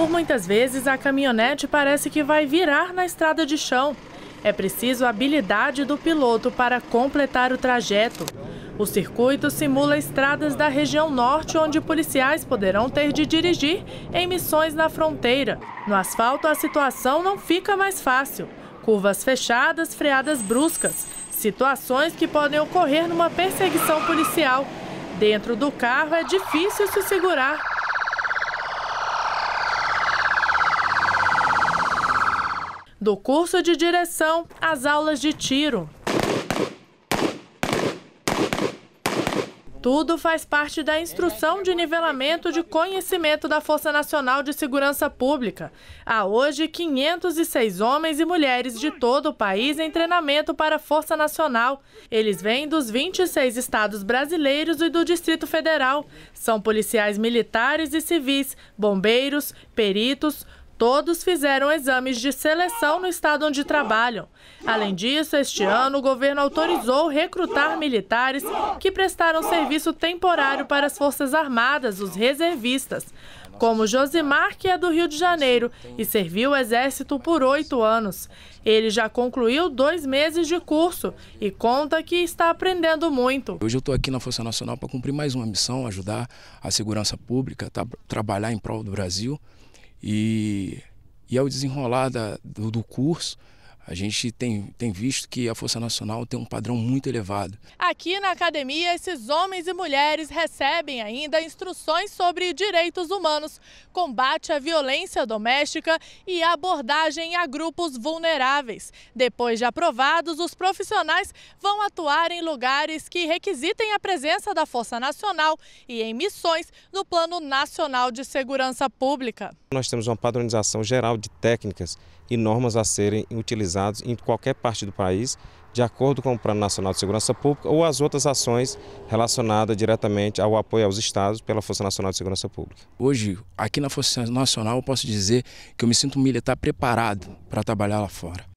Por muitas vezes, a caminhonete parece que vai virar na estrada de chão. É preciso habilidade do piloto para completar o trajeto. O circuito simula estradas da região norte, onde policiais poderão ter de dirigir em missões na fronteira. No asfalto, a situação não fica mais fácil. Curvas fechadas, freadas bruscas. Situações que podem ocorrer numa perseguição policial. Dentro do carro é difícil se segurar. do curso de direção às aulas de tiro. Tudo faz parte da instrução de nivelamento de conhecimento da Força Nacional de Segurança Pública. Há hoje 506 homens e mulheres de todo o país em treinamento para a Força Nacional. Eles vêm dos 26 estados brasileiros e do Distrito Federal. São policiais militares e civis, bombeiros, peritos, Todos fizeram exames de seleção no estado onde trabalham. Além disso, este ano o governo autorizou recrutar militares que prestaram serviço temporário para as Forças Armadas, os reservistas, como Josimar, que é do Rio de Janeiro e serviu o Exército por oito anos. Ele já concluiu dois meses de curso e conta que está aprendendo muito. Hoje eu estou aqui na Força Nacional para cumprir mais uma missão, ajudar a segurança pública, tá, trabalhar em prol do Brasil. E, e ao desenrolar da, do, do curso, a gente tem, tem visto que a Força Nacional tem um padrão muito elevado. Aqui na academia, esses homens e mulheres recebem ainda instruções sobre direitos humanos, combate à violência doméstica e abordagem a grupos vulneráveis. Depois de aprovados, os profissionais vão atuar em lugares que requisitem a presença da Força Nacional e em missões no Plano Nacional de Segurança Pública. Nós temos uma padronização geral de técnicas e normas a serem utilizadas realizados em qualquer parte do país, de acordo com o Plano Nacional de Segurança Pública ou as outras ações relacionadas diretamente ao apoio aos estados pela Força Nacional de Segurança Pública. Hoje, aqui na Força Nacional, eu posso dizer que eu me sinto um militar preparado para trabalhar lá fora.